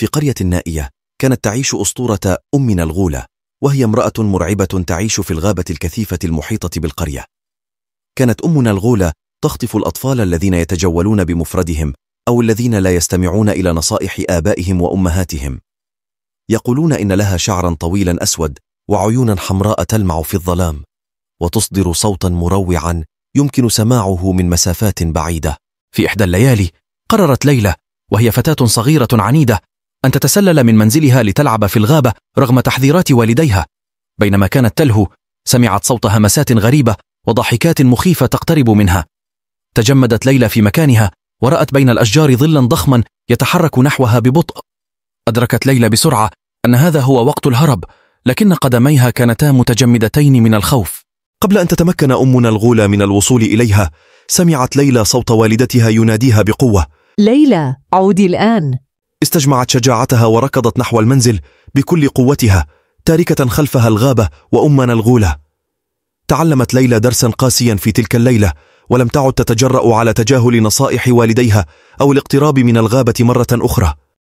في قرية نائية كانت تعيش أسطورة أمنا الغولة وهي امرأة مرعبة تعيش في الغابة الكثيفة المحيطة بالقرية كانت أمنا الغولة تخطف الأطفال الذين يتجولون بمفردهم أو الذين لا يستمعون إلى نصائح آبائهم وأمهاتهم يقولون إن لها شعرا طويلا أسود وعيونا حمراء تلمع في الظلام وتصدر صوتا مروعا يمكن سماعه من مسافات بعيدة في إحدى الليالي قررت ليلى وهي فتاة صغيرة عنيدة أن تتسلل من منزلها لتلعب في الغابة رغم تحذيرات والديها بينما كانت تلهو سمعت صوت همسات غريبة وضحكات مخيفة تقترب منها تجمدت ليلى في مكانها ورأت بين الأشجار ظلا ضخما يتحرك نحوها ببطء أدركت ليلى بسرعة أن هذا هو وقت الهرب لكن قدميها كانتا متجمدتين من الخوف قبل أن تتمكن أمنا نلغولة من الوصول إليها سمعت ليلى صوت والدتها يناديها بقوة ليلى عودي الآن استجمعت شجاعتها وركضت نحو المنزل بكل قوتها تاركة خلفها الغابة وأمنا الغولة تعلمت ليلى درسا قاسيا في تلك الليلة ولم تعد تتجرأ على تجاهل نصائح والديها أو الاقتراب من الغابة مرة أخرى